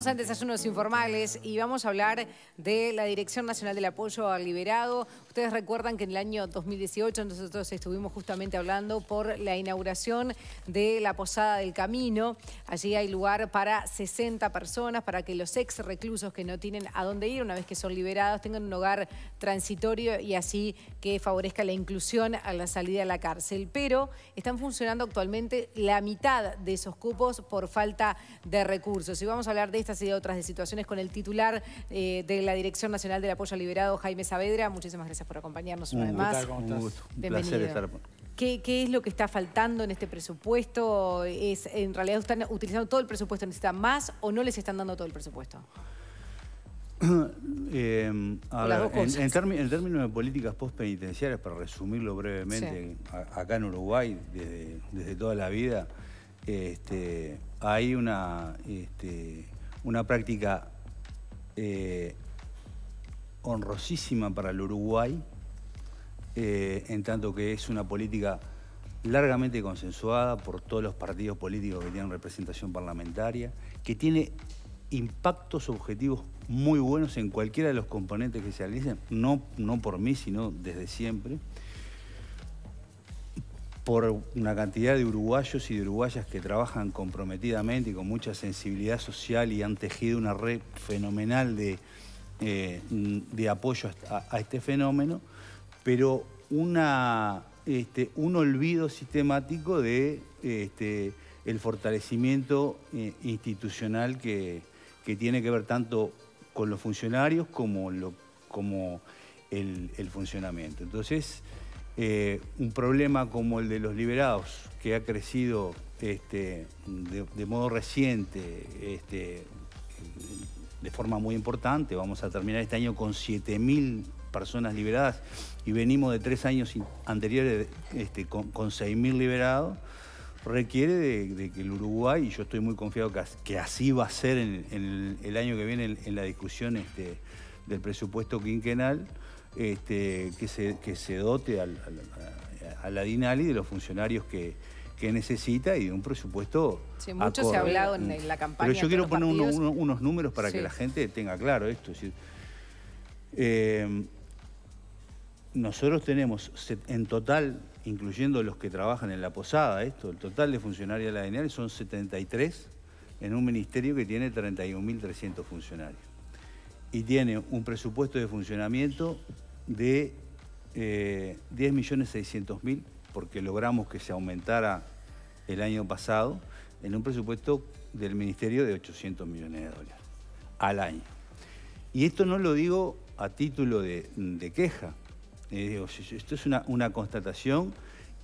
Estamos Desayunos Informales y vamos a hablar de la Dirección Nacional del Apoyo al Liberado. Ustedes recuerdan que en el año 2018 nosotros estuvimos justamente hablando por la inauguración de la Posada del Camino. Allí hay lugar para 60 personas para que los ex reclusos que no tienen a dónde ir una vez que son liberados tengan un hogar transitorio y así que favorezca la inclusión a la salida de la cárcel. Pero están funcionando actualmente la mitad de esos cupos por falta de recursos. Y vamos a hablar de y otras de situaciones con el titular eh, de la Dirección Nacional del Apoyo Liberado, Jaime Saavedra. Muchísimas gracias por acompañarnos una vez más. Un estar ¿Qué, ¿Qué, es lo que está faltando en este presupuesto? ¿Es, ¿En realidad están utilizando todo el presupuesto? ¿Necesitan más o no les están dando todo el presupuesto? Eh, en, términos de políticas postpenitenciarias, para resumirlo brevemente, acá en Uruguay, desde, toda la vida, este, hay una este, una práctica eh, honrosísima para el Uruguay, eh, en tanto que es una política largamente consensuada por todos los partidos políticos que tienen representación parlamentaria, que tiene impactos objetivos muy buenos en cualquiera de los componentes que se analicen, no por mí, sino desde siempre por una cantidad de uruguayos y de uruguayas que trabajan comprometidamente y con mucha sensibilidad social y han tejido una red fenomenal de, eh, apoyo a, este fenómeno, pero una, este, un olvido sistemático de este, el fortalecimiento eh, institucional que, tiene que ver tanto con los funcionarios como, lo, como el, el funcionamiento. Entonces, eh, un problema como el de los liberados, que ha crecido este, de, modo reciente, este, de forma muy importante. Vamos a terminar este año con 7.000 personas liberadas y venimos de tres años anteriores este, con, 6.000 liberados requiere de, que el Uruguay, y yo estoy muy confiado que, así va a ser en, el, año que viene en, la discusión del presupuesto quinquenal, este, que, se, se dote al, a la DINALI de los funcionarios que, necesita y de un presupuesto. mucho se ha hablado en la campaña. Pero yo quiero poner unos números para que la gente tenga claro esto. Eh, nosotros tenemos en total, incluyendo los que trabajan en la posada, esto, el total de funcionarios de la DINALI son 73 en un ministerio que tiene 31.300 funcionarios. Y tiene un presupuesto de funcionamiento de 10.600.000, eh, porque logramos que se aumentara el año pasado, en un presupuesto del Ministerio de 800 millones de dólares al año. Y esto no lo digo a título de, queja, eh, esto es una constatación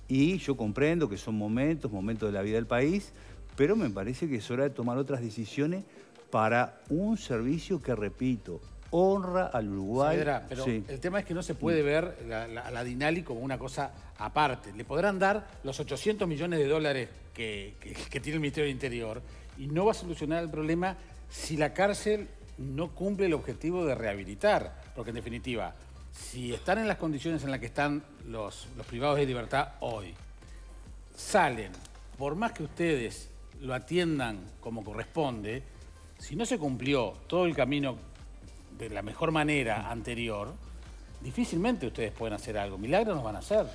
y yo comprendo que son momentos, momentos de la vida del país, pero me parece que es hora de tomar otras decisiones para un servicio que, repito, honra al Uruguay. pero el tema es que no se puede mm. ver a la, Dinali como una cosa aparte. Le podrán dar los 800 millones de dólares que, tiene el Ministerio del Interior y no va a solucionar el problema si la cárcel no cumple el objetivo de rehabilitar. Porque en definitiva, si están en las condiciones en las que están los, los privados de libertad hoy, salen, por más que ustedes lo atiendan como corresponde, si no se cumplió todo el camino de la mejor manera anterior, difícilmente ustedes pueden hacer algo. Milagros nos van a hacer.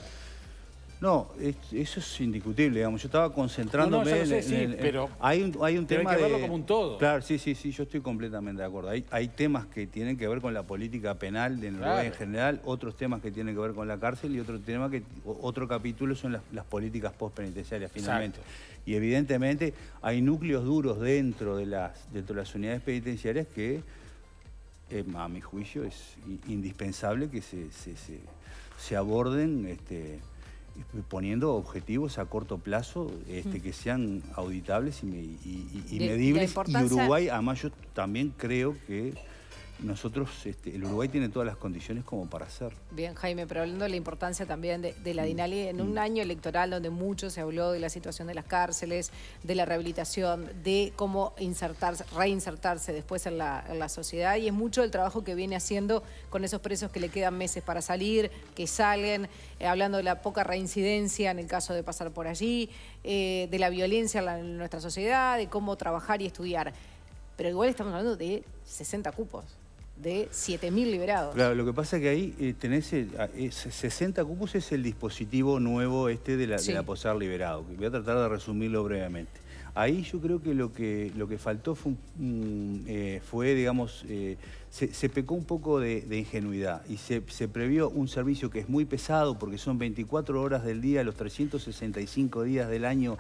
No, eso es indiscutible, digamos. Yo estaba concentrándome en, pero hay un, hay un tema hay que como un todo. Claro, sí, sí, sí, yo estoy completamente de acuerdo. Hay, hay temas que tienen que ver con la política penal de Noruega en general, otros temas que tienen que ver con la cárcel y otro tema que otro capítulo son las, políticas postpenitenciarias finalmente. Y evidentemente hay núcleos duros dentro de las dentro de las unidades penitenciarias que a mi juicio, es indispensable que se, aborden este, poniendo objetivos a corto plazo este, que sean auditables y, y medibles. Y Uruguay, además yo también creo que nosotros, este, el Uruguay tiene todas las condiciones como para hacer. Bien, Jaime, pero hablando de la importancia también de, la mm. DINALI, en un mm. año electoral donde mucho se habló de la situación de las cárceles, de la rehabilitación, de cómo insertarse, reinsertarse después en la, sociedad, y es mucho el trabajo que viene haciendo con esos presos que le quedan meses para salir, que salen, eh, hablando de la poca reincidencia en el caso de pasar por allí, eh, de la violencia en nuestra sociedad, de cómo trabajar y estudiar. Pero igual estamos hablando de 60 cupos de 7.000 liberados. Claro, lo que pasa es que ahí eh, tenés 60 eh, eh, cupos, es el dispositivo nuevo este de la, posar liberado. Voy a tratar de resumirlo brevemente. Ahí yo creo que lo que, lo que faltó fue, fue digamos, se, pecó un poco de, ingenuidad y se, previó un servicio que es muy pesado porque son 24 horas del día, los 365 días del año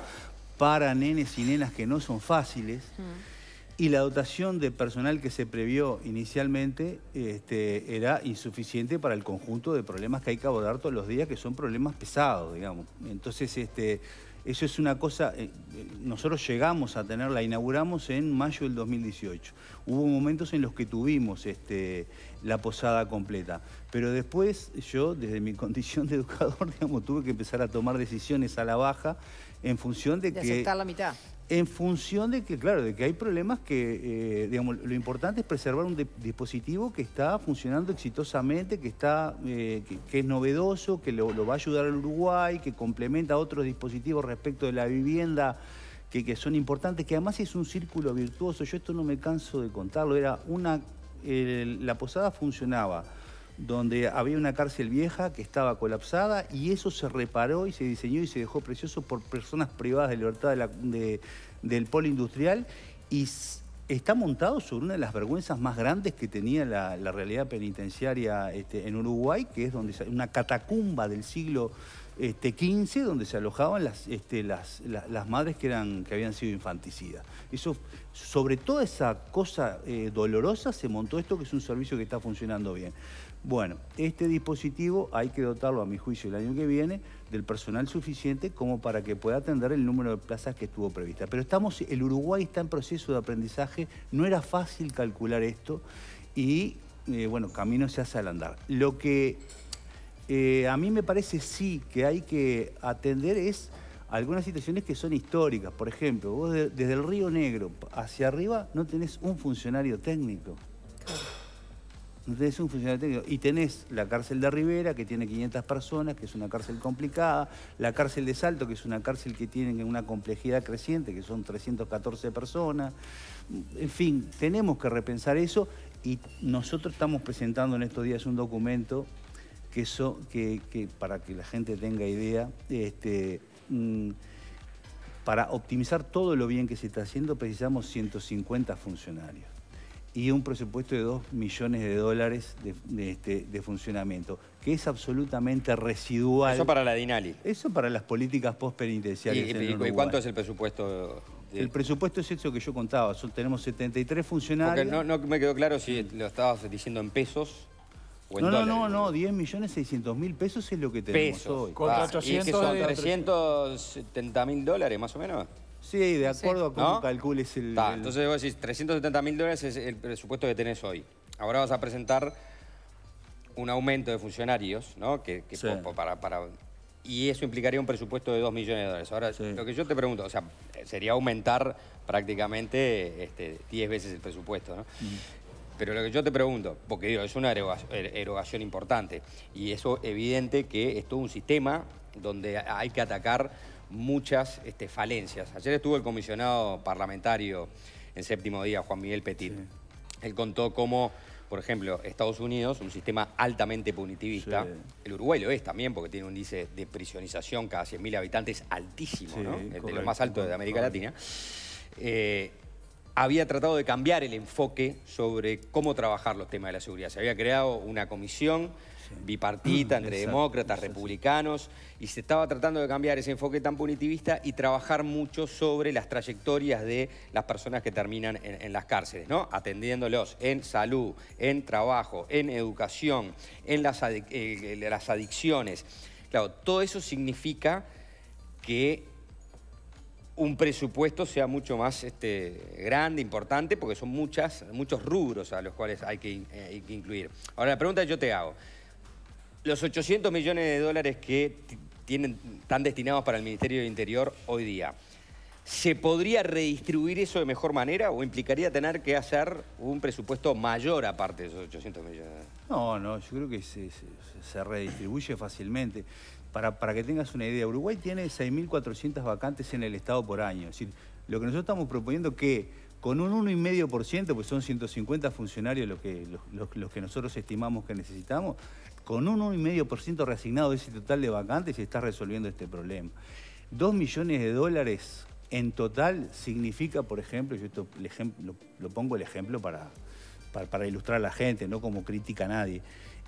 para nenes y nenas que no son fáciles. Mm. Y la dotación de personal que se previó inicialmente este, era insuficiente para el conjunto de problemas que hay que abordar todos los días, que son problemas pesados, digamos. Entonces, este, eso es una cosa, eh, eh, nosotros llegamos a tenerla, inauguramos en mayo del 2018. Hubo momentos en los que tuvimos este, la posada completa, pero después yo, desde mi condición de educador, digamos, tuve que empezar a tomar decisiones a la baja en función de, que... Aceptar la mitad. En función de que, claro, de que hay problemas que, eh, lo importante es preservar un dispositivo que está funcionando exitosamente, que está, eh, que, es novedoso, que lo, va a ayudar al Uruguay, que complementa otros dispositivos respecto de la vivienda, que, son importantes, que además es un círculo virtuoso. Yo esto no me canso de contarlo, era una... la posada funcionaba donde había una cárcel vieja que estaba colapsada y eso se reparó y se diseñó y se dejó precioso por personas privadas de libertad del polo industrial y está montado sobre una de las vergüenzas más grandes que tenía la, realidad penitenciaria este, en Uruguay, que es donde una catacumba del siglo XV este, donde se alojaban este, las, madres que, eran, que habían sido infanticidas. Eso, sobre toda esa cosa eh, dolorosa se montó esto que es un servicio que está funcionando bien. Bueno, este dispositivo hay que dotarlo, a mi juicio, el año que viene del personal suficiente como para que pueda atender el número de plazas que estuvo prevista. Pero estamos, el Uruguay está en proceso de aprendizaje, no era fácil calcular esto y, eh, bueno, camino se hace al andar. Lo que eh, a mí me parece sí que hay que atender es algunas situaciones que son históricas. Por ejemplo, vos desde el Río Negro hacia arriba no tenés un funcionario técnico un funcionario Y tenés la cárcel de Rivera, que tiene 500 personas, que es una cárcel complicada, la cárcel de Salto, que es una cárcel que tiene una complejidad creciente, que son 314 personas. En fin, tenemos que repensar eso y nosotros estamos presentando en estos días un documento que, que, para que la gente tenga idea, este, mm, para optimizar todo lo bien que se está haciendo precisamos 150 funcionarios y un presupuesto de 2 millones de dólares este, de, funcionamiento, que es absolutamente residual. Eso para la DINALI. Eso para las políticas postpenitenciarias. ¿Y, y, cuánto es el presupuesto? El presupuesto es eso que yo contaba, tenemos 73 funcionarios. no, no me quedó claro si lo estabas diciendo en pesos no, dólares, no, no, no, 10 millones 600 mil pesos es lo que tenemos hoy. Contra ah, mil dólares más o menos? Sí, de acuerdo a cómo calcules el, Entonces vos decís, 370 mil dólares es el presupuesto que tenés hoy. Ahora vas a presentar un aumento de funcionarios, ¿no? Que, para, para, y eso implicaría un presupuesto de 2 millones de dólares. Ahora, lo que yo te pregunto, o sea, sería aumentar prácticamente este, 10 veces el presupuesto, ¿no? Mm. Pero lo que yo te pregunto, porque digo, es una er-, erogación importante, y eso evidente que es todo un sistema donde hay que atacar muchas este, falencias. Ayer estuvo el comisionado parlamentario en séptimo día, Juan Miguel Petit. Él contó cómo, por ejemplo, Estados Unidos, un sistema altamente punitivista, el Uruguay lo es también porque tiene un índice de prisionización cada 100.000 habitantes altísimo, ¿no? de los más altos de América Latina. Eh, había tratado de cambiar el enfoque sobre cómo trabajar los temas de la seguridad. Se había creado una comisión bipartita entre demócratas, republicanos, y se estaba tratando de cambiar ese enfoque tan punitivista y trabajar mucho sobre las trayectorias de las personas que terminan en, las cárceles, ¿no? Atendiéndolos en salud, en trabajo, en educación, en las eh, adicciones. Claro, todo eso significa que un presupuesto sea mucho más este, grande, importante, porque son muchas, muchos rubros a los cuales hay que, eh, incluir. Ahora, la pregunta que yo te hago. Los 800 millones de dólares que tienen, están destinados para el Ministerio del Interior hoy día, ¿Se podría redistribuir eso de mejor manera o implicaría tener que hacer un presupuesto mayor aparte de esos 800 millones? No, no, yo creo que se, redistribuye fácilmente. Para, para, que tengas una idea, Uruguay tiene 6.400 vacantes en el Estado por año. Es decir, lo que nosotros estamos proponiendo es que con un 1,5%, pues son 150 funcionarios los que, los, que nosotros estimamos que necesitamos, con un 1,5% reasignado de ese total de vacantes se está resolviendo este problema. Dos millones de dólares en total significa, por ejemplo, yo esto, lo, pongo el ejemplo para, ilustrar a la gente, no como crítica a nadie,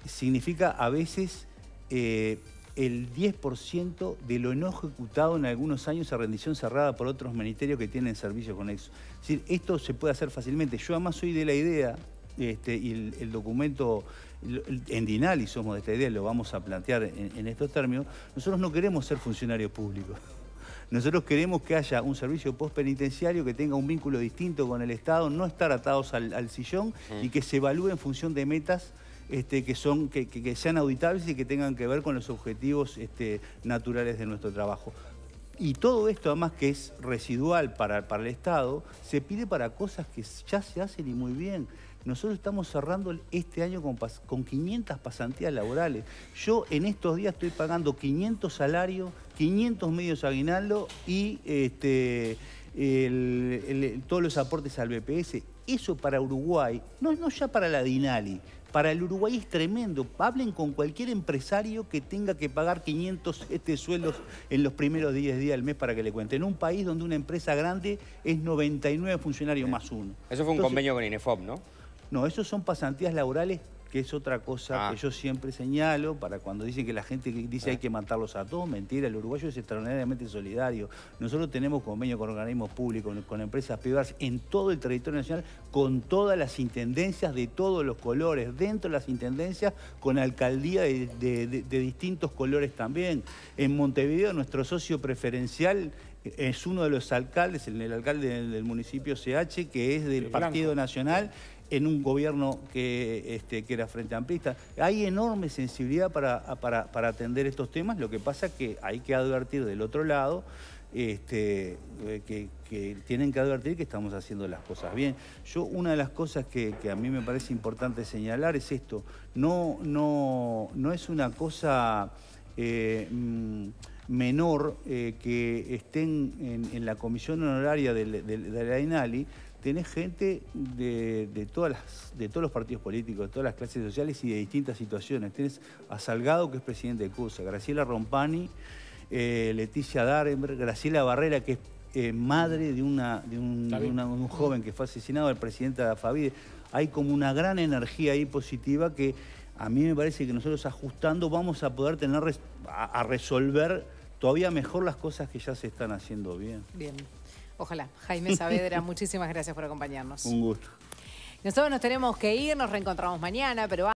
significa a veces eh, el 10% de lo no ejecutado en algunos años a rendición cerrada por otros ministerios que tienen servicios conexos. Es decir, esto se puede hacer fácilmente. Yo además soy de la idea, este, y el, documento en Dinali somos de esta idea, lo vamos a plantear en, en, estos términos, nosotros no queremos ser funcionarios públicos. Nosotros queremos que haya un servicio postpenitenciario que tenga un vínculo distinto con el Estado, no estar atados al, sillón y que se evalúe en función de metas este, que, son, que, sean auditables y que tengan que ver con los objetivos este, naturales de nuestro trabajo. Y todo esto, además que es residual para el Estado, se pide para cosas que ya se hacen y muy bien. Nosotros estamos cerrando este año con, 500 pasantías laborales. Yo en estos días estoy pagando 500 salarios, 500 medios aguinaldo y este, todos los aportes al BPS. Eso para Uruguay, no, no ya para la Dinali, para el Uruguay es tremendo. Hablen con cualquier empresario que tenga que pagar 500 este, sueldos en los primeros 10 días del mes para que le cuente. En un país donde una empresa grande es 99 funcionarios más uno. Eso fue un convenio con INEFOP, ¿no? No, esos son pasantías laborales, que es otra cosa ah. que yo siempre señalo para cuando dicen que la gente dice eh. hay que matarlos a todos. Mentira, el uruguayo es extraordinariamente solidario. Nosotros tenemos convenios con organismos públicos, con empresas privadas en todo el territorio nacional, con todas las intendencias de todos los colores, dentro de las intendencias, con alcaldías de, distintos colores también. En Montevideo, nuestro socio preferencial es uno de los alcaldes, el, alcalde del municipio CH, que es del Partido Nacional, en un gobierno este, que, era frente amplista. Hay enorme sensibilidad para, atender estos temas, lo que pasa es que hay que advertir del otro lado este, eh, que, tienen que advertir que estamos haciendo las cosas bien. Yo, una de las cosas que, a mí me parece importante señalar es esto, no, es una cosa eh, mm, menor eh, que estén en, la comisión honoraria de, de la INALI tenés gente de, todas de todos los partidos políticos, de todas las clases sociales y de distintas situaciones. Tenés a Salgado, que es presidente de CUSA, Graciela Rompani, eh, Leticia Darenberg, Graciela Barrera, que es eh, madre de, una, de un, joven que fue asesinado, el presidente de Favide. Hay como una gran energía ahí positiva que a mí me parece que nosotros ajustando vamos a poder tener a resolver todavía mejor las cosas que ya se están haciendo bien. Bien. Ojalá. Jaime Saavedra, muchísimas gracias por acompañarnos. Un gusto. Nosotros nos tenemos que ir, nos reencontramos mañana, pero...